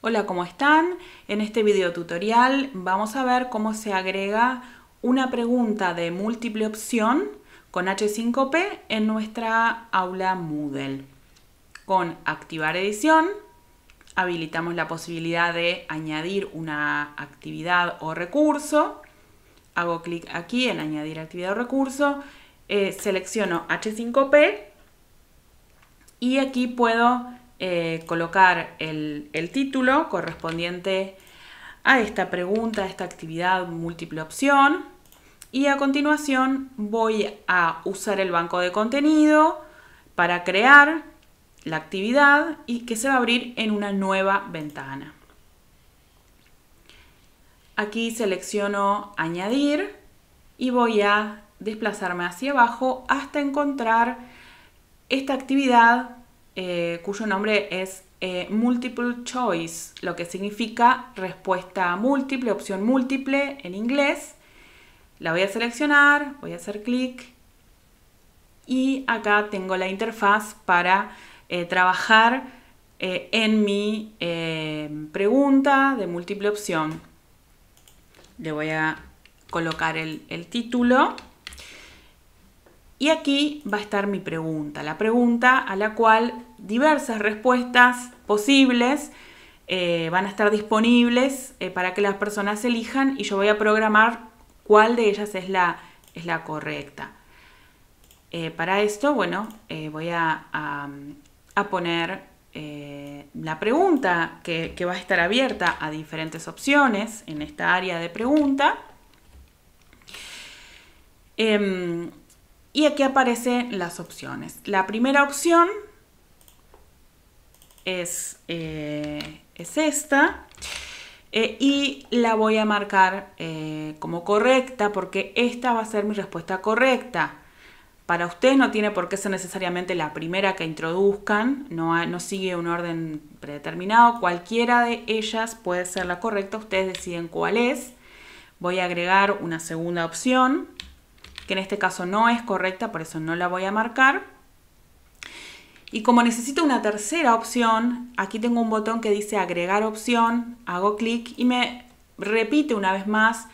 Hola, ¿cómo están? En este video tutorial vamos a ver cómo se agrega una pregunta de múltiple opción con H5P en nuestra aula Moodle. Con activar edición habilitamos la posibilidad de añadir una actividad o recurso. Hago clic aquí en añadir actividad o recurso, eh, selecciono H5P y aquí puedo eh, colocar el, el, título correspondiente a esta pregunta, a esta actividad múltiple opción. Y a continuación voy a usar el banco de contenido para crear la actividad y que se va a abrir en una nueva ventana. Aquí selecciono añadir y voy a desplazarme hacia abajo hasta encontrar esta actividad eh, cuyo nombre es eh, Multiple Choice, lo que significa respuesta múltiple, opción múltiple en inglés. La voy a seleccionar, voy a hacer clic y acá tengo la interfaz para eh, trabajar en mi pregunta de múltiple opción. Le voy a colocar el título. Y aquí va a estar mi pregunta, la pregunta a la cual diversas respuestas posibles eh, van a estar disponibles eh, para que las personas elijan y yo voy a programar cuál de ellas es la, es la correcta. Eh, para esto, bueno, voy a, poner la pregunta que, va a estar abierta a diferentes opciones en esta área de pregunta. Em, y aquí aparecen las opciones. La primera opción es, eh, esta. Eh, y la voy a marcar eh, como correcta porque esta va a ser mi respuesta correcta. Para ustedes no tiene por qué ser necesariamente la primera que introduzcan, no, no sigue un orden predeterminado, cualquiera de ellas puede ser la correcta, ustedes deciden cuál es. Voy a agregar una segunda opción que en este caso no es correcta, por eso no la voy a marcar. Y como necesito una tercera opción, aquí tengo un botón que dice agregar opción, hago clic y me repite una vez más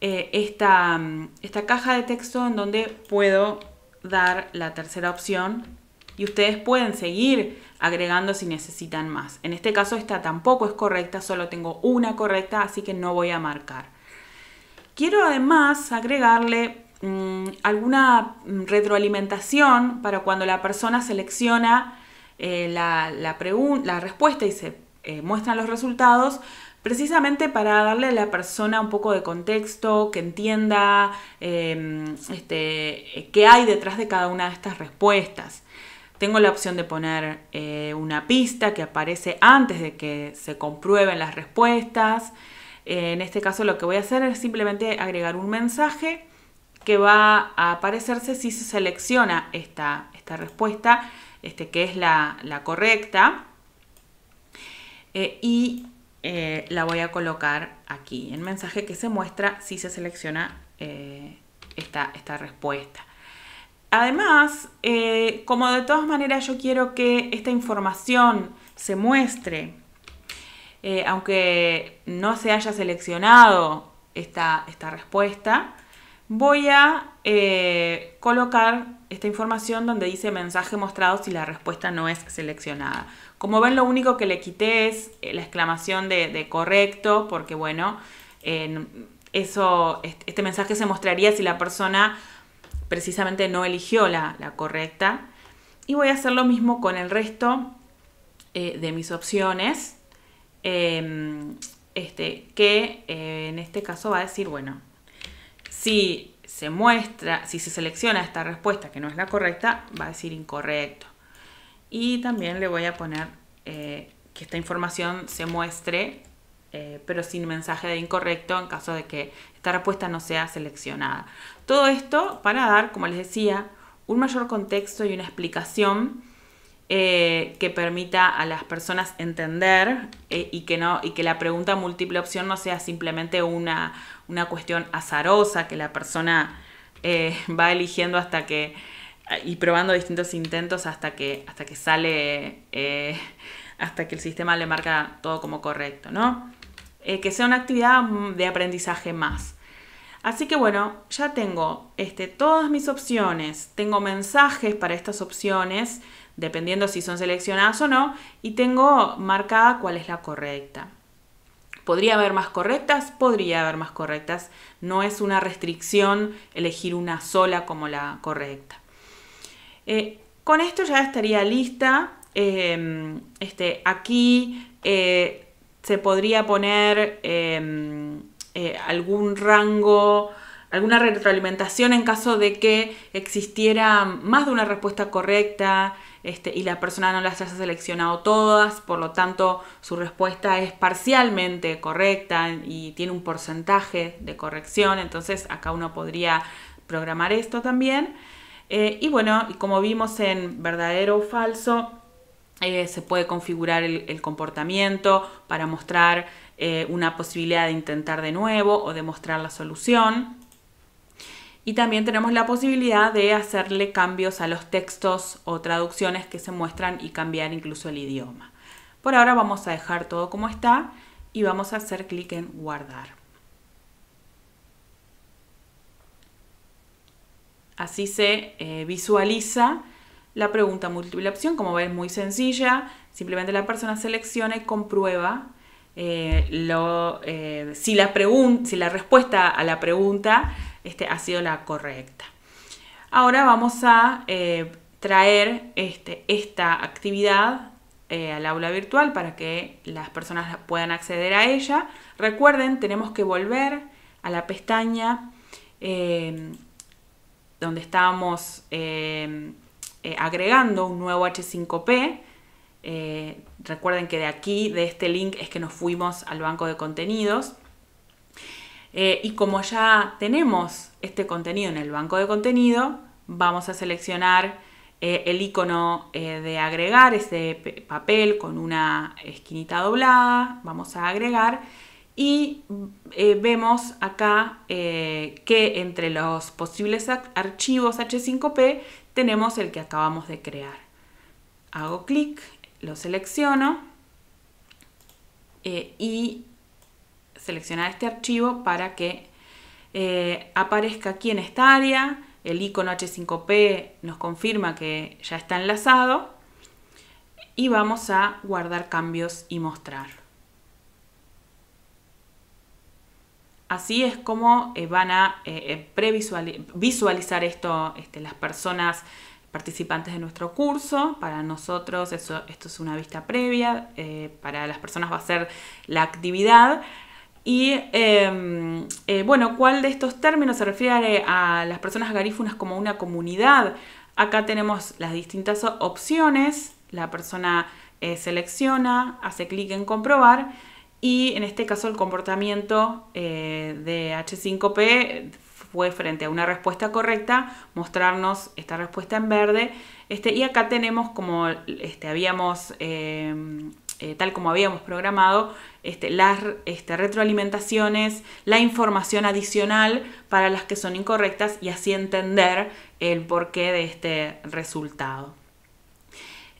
eh, esta, mm, esta caja de texto en donde puedo dar la tercera opción y ustedes pueden seguir agregando si necesitan más. En este caso esta tampoco es correcta, solo tengo una correcta, así que no voy a marcar. Quiero además agregarle Mm, alguna mm, retroalimentación para cuando la persona selecciona eh, la, la, respuesta y se eh, muestran los resultados, precisamente para darle a la persona un poco de contexto, que entienda em, este, qué hay detrás de cada una de estas respuestas. Tengo la opción de poner eh, una pista que aparece antes de que se comprueben las respuestas. en este caso lo que voy a hacer es simplemente agregar un mensaje que va a aparecerse si se selecciona esta, respuesta, este, que es la, correcta. Eh, y eh, la voy a colocar aquí, el mensaje que se muestra si se selecciona eh, esta, respuesta. Además, como de todas maneras yo quiero que esta información se muestre, aunque no se haya seleccionado esta respuesta, voy a eh, colocar esta información donde dice mensaje mostrado si la respuesta no es seleccionada. Como ven, lo único que le quité es eh, la exclamación de, correcto, porque bueno, eso, este mensaje se mostraría si la persona precisamente no eligió la, correcta. Y voy a hacer lo mismo con el resto eh, de mis opciones, em, este, que en este caso va a decir, bueno, si se muestra, si se selecciona esta respuesta que no es la correcta, va a decir incorrecto. Y también le voy a poner eh, que esta información se muestre, eh, pero sin mensaje de incorrecto en caso de que esta respuesta no sea seleccionada. Todo esto para dar, como les decía, un mayor contexto y una explicación eh, que permita a las personas entender y, que no, y que la pregunta múltiple opción no sea simplemente una, una cuestión azarosa que la persona eh, va eligiendo hasta que y probando distintos intentos hasta que hasta que sale eh, hasta que el sistema le marca todo como correcto, ¿no? Eh, que sea una actividad de aprendizaje más. Así que bueno, ya tengo este, todas mis opciones, tengo mensajes para estas opciones, dependiendo si son seleccionadas o no, y tengo marcada cuál es la correcta. ¿Podría haber más correctas? Podría haber más correctas. No es una restricción elegir una sola como la correcta. Eh, con esto ya estaría lista. Em, este, aquí eh, se podría poner em, eh, algún rango alguna retroalimentación en caso de que existiera más de una respuesta correcta, este, y la persona no las haya seleccionado todas, por lo tanto su respuesta es parcialmente correcta y tiene un porcentaje de corrección, entonces acá uno podría programar esto también. Eh, y bueno, como vimos en verdadero o falso, eh, se puede configurar el, comportamiento para mostrar eh, una posibilidad de intentar de nuevo o de mostrar la solución. Y también tenemos la posibilidad de hacerle cambios a los textos o traducciones que se muestran y cambiar incluso el idioma. Por ahora vamos a dejar todo como está y vamos a hacer clic en guardar. Así se eh, visualiza la pregunta múltiple opción, como ves, muy sencilla. Simplemente la persona selecciona y comprueba eh, eh, si, la si la respuesta a la pregunta este, ha sido la correcta. Ahora vamos a eh, traer este, esta actividad eh, al aula virtual para que las personas puedan acceder a ella. Recuerden, tenemos que volver a la pestaña em, donde estábamos em, eh, agregando un nuevo H5P. recuerden que de aquí, de este link, es que nos fuimos al banco de contenidos. Eh, y como ya tenemos este contenido en el banco de contenido, vamos a seleccionar eh, el icono eh, de agregar, ese papel con una esquinita doblada, vamos a agregar y vemos acá que entre los posibles archivos H5P tenemos el que acabamos de crear. Hago clic, lo selecciono y seleccionar este archivo para que eh, aparezca aquí en esta área. El icono H5P nos confirma que ya está enlazado. Y vamos a guardar cambios y mostrar. Así es como eh, van a eh, previsualizar, visualizar esto este, las personas participantes de nuestro curso. Para nosotros eso, esto es una vista previa, para las personas va a ser la actividad y em, eh, bueno, ¿cuál de estos términos se refiere a las personas garífunas como una comunidad? Acá tenemos las distintas opciones. La persona eh, selecciona, hace clic en comprobar y en este caso el comportamiento eh, de H5P fue frente a una respuesta correcta, mostrarnos esta respuesta en verde. Este, y acá tenemos como este, habíamos em, eh, tal como habíamos programado, este, las este, retroalimentaciones, la información adicional para las que son incorrectas y así entender el porqué de este resultado.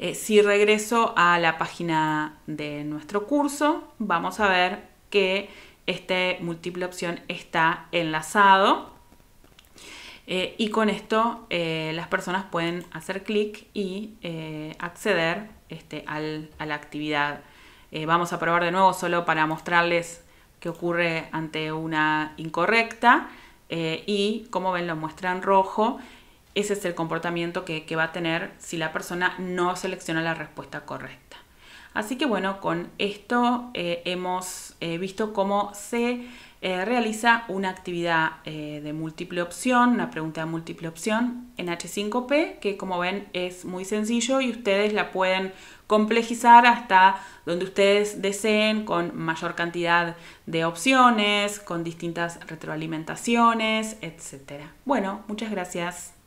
Eh, si regreso a la página de nuestro curso, vamos a ver que este múltiple opción está enlazado eh, y con esto eh, las personas pueden hacer clic y eh, acceder este, a la actividad. vamos a probar de nuevo solo para mostrarles qué ocurre ante una incorrecta y como ven lo muestra en rojo. Ese es el comportamiento que va a tener si la persona no selecciona la respuesta correcta. Así que bueno, con esto hemos visto cómo se eh, realiza una actividad eh, de múltiple opción, una pregunta de múltiple opción en H5P, que como ven es muy sencillo y ustedes la pueden complejizar hasta donde ustedes deseen con mayor cantidad de opciones, con distintas retroalimentaciones, etc. Bueno, muchas gracias.